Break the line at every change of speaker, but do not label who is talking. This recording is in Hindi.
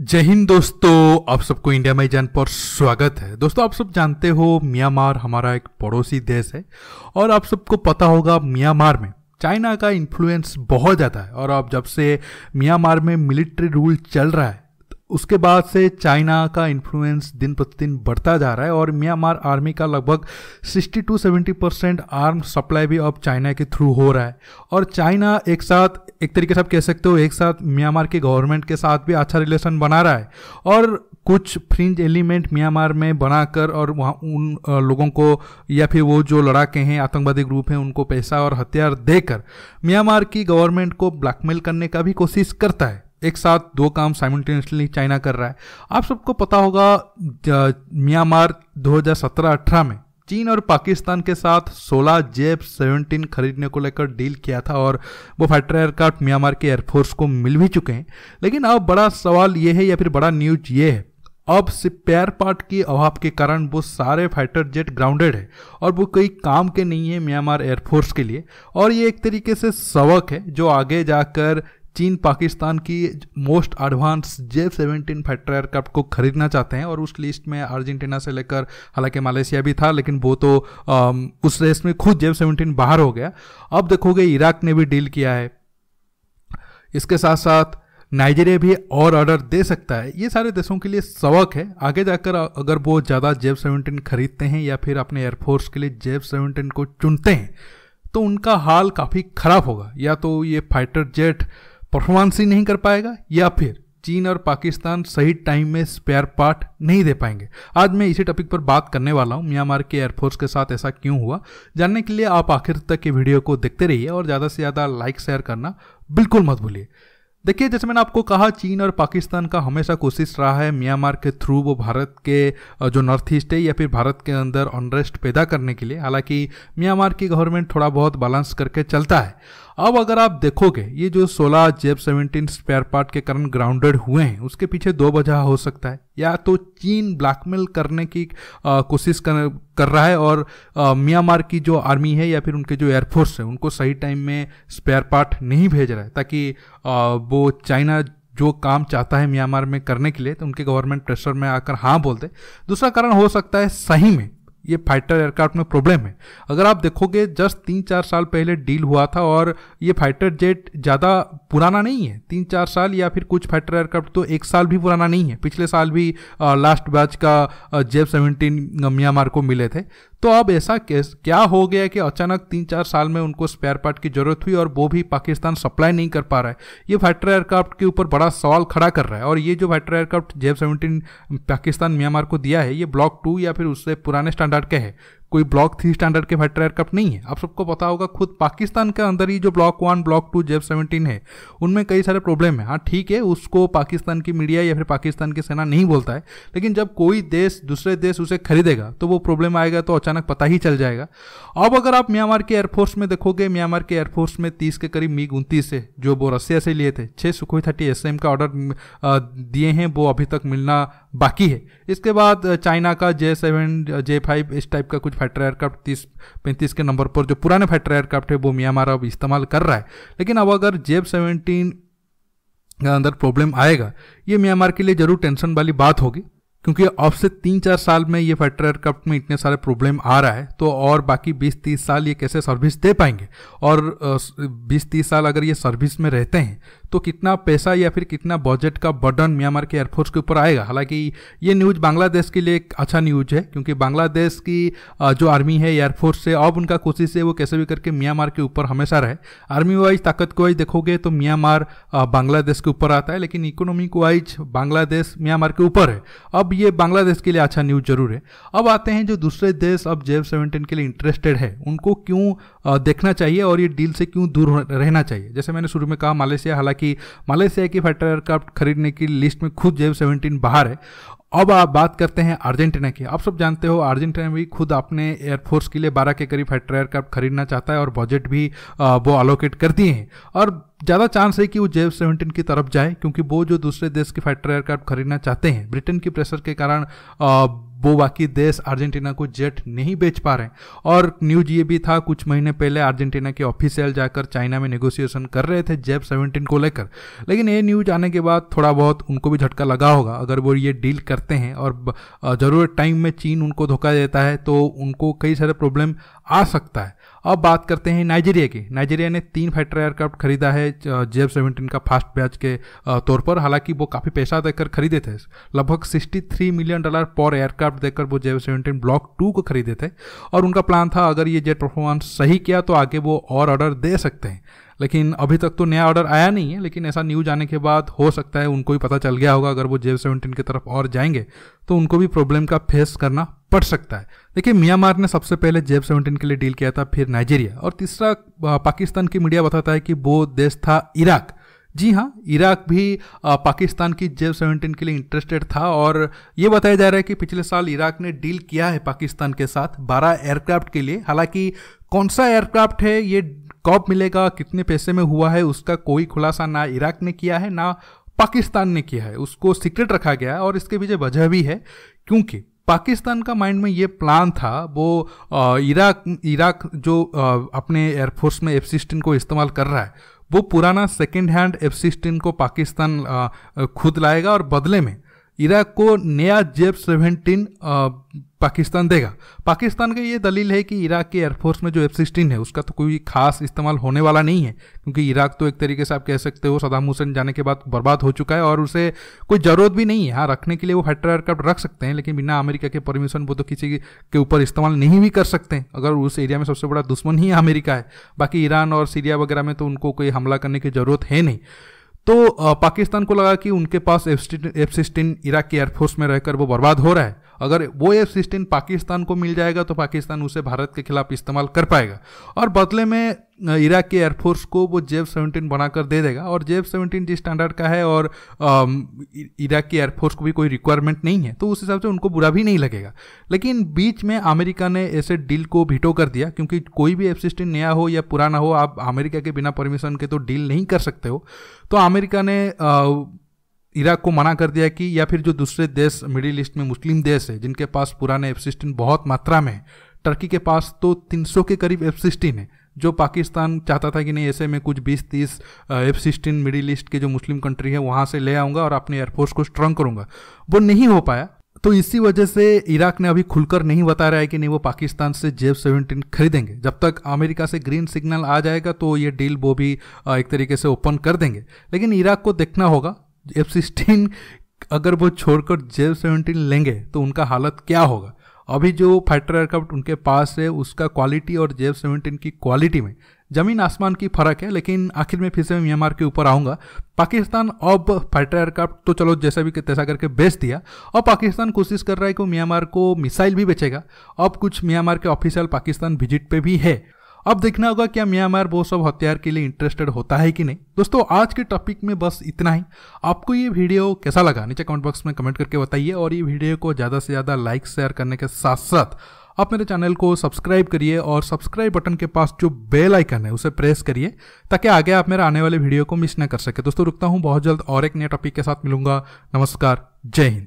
जय हिंद दोस्तों आप सबको इंडिया माई जान पर स्वागत है दोस्तों आप सब जानते हो म्यांमार हमारा एक पड़ोसी देश है और आप सबको पता होगा म्यांमार में चाइना का इन्फ्लुएंस बहुत ज़्यादा है और अब जब से म्यांमार में मिलिट्री रूल चल रहा है उसके बाद से चाइना का इन्फ्लुएंस दिन प्रतिदिन बढ़ता जा रहा है और म्यांमार आर्मी का लगभग 60 टू 70 परसेंट आर्म सप्लाई भी अब चाइना के थ्रू हो रहा है और चाइना एक साथ एक तरीके से आप कह सकते हो एक साथ म्यांमार के गवर्नमेंट के साथ भी अच्छा रिलेशन बना रहा है और कुछ फ्रिंज एलिमेंट म्यांमार में बनाकर और वहाँ उन लोगों को या फिर वो जो लड़ाके हैं आतंकवादी ग्रुप हैं उनको पैसा और हथियार देकर म्यांमार की गवर्नमेंट को ब्लैकमेल करने का भी कोशिश करता है एक साथ दो काम साइमल्टेनियसली चाइना कर रहा है आप सबको पता होगा म्यांमार 2017-18 में चीन और पाकिस्तान के साथ 16 जेब 17 खरीदने को लेकर डील किया था और वो फाइटर एयरक्राफ्ट म्यांमार के एयरफोर्स को मिल भी चुके हैं लेकिन अब बड़ा सवाल ये है या फिर बड़ा न्यूज ये है अब स्पेयर पार्ट के अभाव के कारण वो सारे फाइटर जेट ग्राउंडेड है और वो कोई काम के नहीं है म्यांमार एयरफोर्स के लिए और ये एक तरीके से सबक है जो आगे जाकर चीन पाकिस्तान की most advanced J seventeen fighter aircraft को खरीदना चाहते हैं और उस लिस्ट में अर्जेंटीना से लेकर हालांकि मलेशिया भी था लेकिन वो तो आ, उस रेस में खुद जेब सेवेंटीन बाहर हो गया अब देखोगे इराक ने भी डील किया है इसके साथ साथ नाइजीरिया भी और ऑर्डर दे सकता है ये सारे देशों के लिए सबक है आगे जाकर अगर वो ज़्यादा जेब सेवेंटीन खरीदते हैं या फिर अपने एयरफोर्स के लिए जेब सेवेंटीन को चुनते हैं तो उनका हाल काफ़ी ख़राब होगा या तो ये फाइटर जेट परफॉर्मेंस ही नहीं कर पाएगा या फिर चीन और पाकिस्तान सही टाइम में स्पेयर पार्ट नहीं दे पाएंगे आज मैं इसी टॉपिक पर बात करने वाला हूँ म्यांमार के एयरफोर्स के साथ ऐसा क्यों हुआ जानने के लिए आप आखिर तक के वीडियो को देखते रहिए और ज़्यादा से ज़्यादा लाइक शेयर करना बिल्कुल मत भूलिए देखिए जैसे मैंने आपको कहा चीन और पाकिस्तान का हमेशा कोशिश रहा है म्यांमार के थ्रू वो भारत के जो नॉर्थ ईस्ट है या फिर भारत के अंदर अनरेस्ट पैदा करने के लिए हालांकि म्यांमार की गवर्नमेंट थोड़ा बहुत बैलेंस करके चलता है अब अगर आप देखोगे ये जो 16 जेब 17 स्पेयर पार्ट के कारण ग्राउंडेड हुए हैं उसके पीछे दो वजह हो सकता है या तो चीन ब्लैकमेल करने की कोशिश कर, कर रहा है और म्यांमार की जो आर्मी है या फिर उनके जो एयरफोर्स है उनको सही टाइम में स्पेयर पार्ट नहीं भेज रहा है ताकि आ, वो चाइना जो काम चाहता है म्यांमार में करने के लिए तो उनके गवर्नमेंट प्रेशर में आकर हाँ बोलते दूसरा कारण हो सकता है सही में ये फाइटर एयरक्राफ्ट में प्रॉब्लम है अगर आप देखोगे जस्ट तीन चार साल पहले डील हुआ था और ये फाइटर जेट ज़्यादा पुराना नहीं है तीन चार साल या फिर कुछ फाइटर एयरक्राफ्ट तो एक साल भी पुराना नहीं है पिछले साल भी लास्ट बैच का जेब सेवेंटीन म्यांमार को मिले थे तो अब ऐसा केस क्या हो गया कि अचानक तीन चार साल में उनको स्पेयर पार्ट की जरूरत हुई और वो भी पाकिस्तान सप्लाई नहीं कर पा रहा है ये फाइटर एयरक्राफ्ट के ऊपर बड़ा सवाल खड़ा कर रहा है और ये जो fighter aircraft J seventeen Pakistan Myanmar को दिया है ये ब्लॉक टू या फिर उससे पुराने स्टैंडर्ड के है कोई ब्लॉक थ्री स्टैंडर्ड के फाइटर एयरक्राफ्ट नहीं है आप सबको पता होगा खुद पाकिस्तान के अंदर ही जो block one block two JF seventeen है उनमें कई सारे प्रॉब्लम है हाँ ठीक है उसको पाकिस्तान की मीडिया या फिर पाकिस्तान की सेना नहीं बोलता है लेकिन जब कोई देश दूसरे देश उसे खरीदेगा तो वो प्रॉब्लम आएगा तो अचानक पता ही चल जाएगा अब अगर आप म्यांमार के एयरफोर्स में देखोगे म्यांमार के एयरफोर्स में तीस के करीब मीग उनतीस है जो वो रसिया से लिए थे छः सुखोई थर्टी एस का ऑर्डर दिए हैं वो अभी तक मिलना बाकी है इसके बाद चाइना का जे सेवन जे फाइव इस टाइप का कुछ फाइटर एयरक्राफ्ट तीस पैंतीस के नंबर पर जो पुराने फाइटर एयरक्राफ्ट है वो म्यांमार अब इस्तेमाल कर रहा है लेकिन अब अगर जेब सेवेंटीन के अंदर प्रॉब्लम आएगा ये म्यांमार के लिए जरूर टेंशन वाली बात होगी क्योंकि अब से तीन चार साल में ये फाइटर एयरक्राफ्ट में इतने सारे प्रॉब्लम आ रहा है तो और बाकी बीस तीस साल ये कैसे सर्विस दे पाएंगे और बीस तीस साल अगर ये सर्विस में रहते हैं तो कितना पैसा या फिर कितना बजट का बर्डन म्यांमार के एयरफोर्स के ऊपर आएगा हालांकि ये न्यूज़ बांग्लादेश के लिए एक अच्छा न्यूज है क्योंकि बांग्लादेश की जो आर्मी है एयरफोर्स से अब उनका कोशिश है वो कैसे भी करके म्यांमार के ऊपर हमेशा रहे आर्मी वाइज ताकत को वाइज देखोगे तो म्यांमार बांग्लादेश के ऊपर आता है लेकिन इकोनॉमिक वाइज बांग्लादेश म्यांमार के ऊपर है अब ये बांग्लादेश के लिए अच्छा न्यूज़ जरूर है अब आते हैं जो दूसरे देश अब जेव सेवेंटीन के लिए इंटरेस्टेड है उनको क्यों देखना चाहिए और ये डील से क्यों दूर रहना चाहिए जैसे मैंने शुरू में कहा मलेशिया हालांकि हालांकि मलेशिया की फाइटर एयरक्राफ्ट खरीदने की लिस्ट में खुद जेव सेवेंटीन बाहर है अब आप बात करते हैं अर्जेंटीना की आप सब जानते हो अर्जेंटीना भी खुद अपने एयरफोर्स के लिए बारह के करीब फाइटर एयरक्राफ्ट खरीदना चाहता है और बजट भी वो अलोकेट कर दिए हैं और ज़्यादा चांस है कि वो जेव सेवेंटीन की तरफ जाए क्योंकि वो जो दूसरे देश के फाइटर एयरक्राफ्ट खरीदना चाहते हैं ब्रिटेन की प्रेशर के कारण वो बाकी देश अर्जेंटीना को जेट नहीं बेच पा रहे और न्यूज ये भी था कुछ महीने पहले अर्जेंटीना के ऑफिशियल जाकर चाइना में नेगोशिएशन कर रहे थे जेब सेवनटीन को लेकर लेकिन ये न्यूज आने के बाद थोड़ा बहुत उनको भी झटका लगा होगा अगर वो ये डील करते हैं और जरूरत टाइम में चीन उनको धोखा देता है तो उनको कई सारे प्रॉब्लम आ सकता है अब बात करते हैं नाइजीरिया की नाइजीरिया ने तीन फाइटर एयरक्राफ्ट खरीदा है जेब सेवेंटीन का फास्ट बैच के तौर पर हालांकि वो काफ़ी पैसा देकर खरीदे थे लगभग 63 मिलियन डॉलर पर एयरक्राफ्ट देकर वो जेब सेवेंटीन ब्लॉक टू को खरीदे थे और उनका प्लान था अगर ये जेट परफॉर्मेंस सही किया तो आगे वो और ऑर्डर दे सकते हैं लेकिन अभी तक तो नया ऑर्डर आया नहीं है लेकिन ऐसा न्यूज आने के बाद हो सकता है उनको भी पता चल गया होगा अगर वो जेब सेवेंटीन की तरफ और जाएंगे तो उनको भी प्रॉब्लम का फेस करना पड़ सकता है देखिए म्यांमार ने सबसे पहले जेब सेवनटीन के लिए डील किया था फिर नाइजीरिया और तीसरा पाकिस्तान की मीडिया बताता है कि वो देश था इराक जी हाँ इराक भी पाकिस्तान की जेब सेवेंटीन के लिए इंटरेस्टेड था और ये बताया जा रहा है कि पिछले साल इराक ने डील किया है पाकिस्तान के साथ 12 एयरक्राफ्ट के लिए हालांकि कौन सा एयरक्राफ्ट है ये कब मिलेगा कितने पैसे में हुआ है उसका कोई खुलासा ना इराक ने किया है ना पाकिस्तान ने किया है उसको सीक्रेट रखा गया और इसके पीछे वजह भी है क्योंकि पाकिस्तान का माइंड में ये प्लान था वो इराक इराक जो अपने एयरफोर्स में एफ सिक्सटीन को इस्तेमाल कर रहा है वो पुराना सेकेंड हैंड एफ सिक्सटीन को पाकिस्तान खुद लाएगा और बदले में इराक को नया जेब सेवेंटीन पाकिस्तान देगा पाकिस्तान का ये दलील है कि इराक के एयरफोर्स में जो एफ सिक्सटीन है उसका तो कोई खास इस्तेमाल होने वाला नहीं है क्योंकि इराक तो एक तरीके से आप कह सकते हो सदाम हुसैन जाने के बाद बर्बाद हो चुका है और उसे कोई ज़रूरत भी नहीं है हाँ रखने के लिए वो फाइटर एयरक्राफ्ट रख सकते हैं लेकिन बिना अमेरिका के परमिशन वो तो किसी के ऊपर इस्तेमाल नहीं भी कर सकते अगर उस एरिया में सबसे बड़ा दुश्मन ही अमेरिका है बाकी ईरान और सीरिया वगैरह में तो उनको कोई हमला करने की ज़रूरत है नहीं तो पाकिस्तान को लगा कि उनके पास एफ सिक्सटीन इराक के एयरफोर्स में रहकर वो बर्बाद हो रहा है अगर वो एफ सिक्सटीन पाकिस्तान को मिल जाएगा तो पाकिस्तान उसे भारत के खिलाफ इस्तेमाल कर पाएगा और बदले में इराक के एयरफोर्स को वो जेब सेवनटीन बनाकर दे देगा और जेब सेवनटीन जिस स्टैंडर्ड का है और इराक के एयरफोर्स को भी कोई रिक्वायरमेंट नहीं है तो उस हिसाब से उनको बुरा भी नहीं लगेगा लेकिन बीच में अमेरिका ने ऐसे डील को भिटो कर दिया क्योंकि कोई भी एफ सिक्सटीन नया हो या पुराना हो आप अमेरिका के बिना परमिशन के तो डील नहीं कर सकते हो तो अमेरिका ने आ, इराक को मना कर दिया कि या फिर जो दूसरे देश मिडिल ईस्ट में मुस्लिम देश है जिनके पास पुराने एफ सिक्सटीन बहुत मात्रा में है टर्की के पास तो 300 के करीब एफ सिक्सटीन है जो पाकिस्तान चाहता था कि नहीं ऐसे में कुछ 20-30 एफ सिक्सटीन मिडिल ईस्ट के जो मुस्लिम कंट्री है वहाँ से ले आऊँगा और अपने एयरफोर्स को स्ट्रॉन्ग करूँगा वो नहीं हो पाया तो इसी वजह से इराक ने अभी खुलकर नहीं बता रहा है कि नहीं वो पाकिस्तान से जेब सेवेंटीन खरीदेंगे जब तक अमेरिका से ग्रीन सिग्नल आ जाएगा तो ये डील वो भी एक तरीके से ओपन कर देंगे लेकिन इराक को देखना होगा एफ सिक्सटीन अगर वो छोड़कर जेव सेवेंटीन लेंगे तो उनका हालत क्या होगा अभी जो फाइटर एयरक्राफ्ट उनके पास है उसका क्वालिटी और जेव सेवनटीन की क्वालिटी में ज़मीन आसमान की फ़र्क है लेकिन आखिर में फिर से मैं म्यांमार के ऊपर आऊँगा पाकिस्तान अब फाइटर एयरक्राफ्ट तो चलो जैसा भी तैसा करके बेच दिया अब पाकिस्तान कोशिश कर रहा है कि म्यांमार को मिसाइल भी बेचेगा अब कुछ म्यांमार के ऑफिशियल पाकिस्तान विजिट पे भी है अब देखना होगा क्या म्यांमार वो सब हथियार के लिए इंटरेस्टेड होता है कि नहीं दोस्तों आज के टॉपिक में बस इतना ही आपको ये वीडियो कैसा लगा नीचे कमेंट बॉक्स में कमेंट करके बताइए और ये वीडियो को ज़्यादा से ज़्यादा लाइक शेयर करने के साथ साथ आप मेरे चैनल को सब्सक्राइब करिए और सब्सक्राइब बटन के पास जो बेल आइकन है उसे प्रेस करिए ताकि आगे आप मेरे आने वाले वीडियो को मिस ना कर सके दोस्तों रुकता हूँ बहुत जल्द और एक नए टॉपिक के साथ मिलूंगा नमस्कार जय हिंद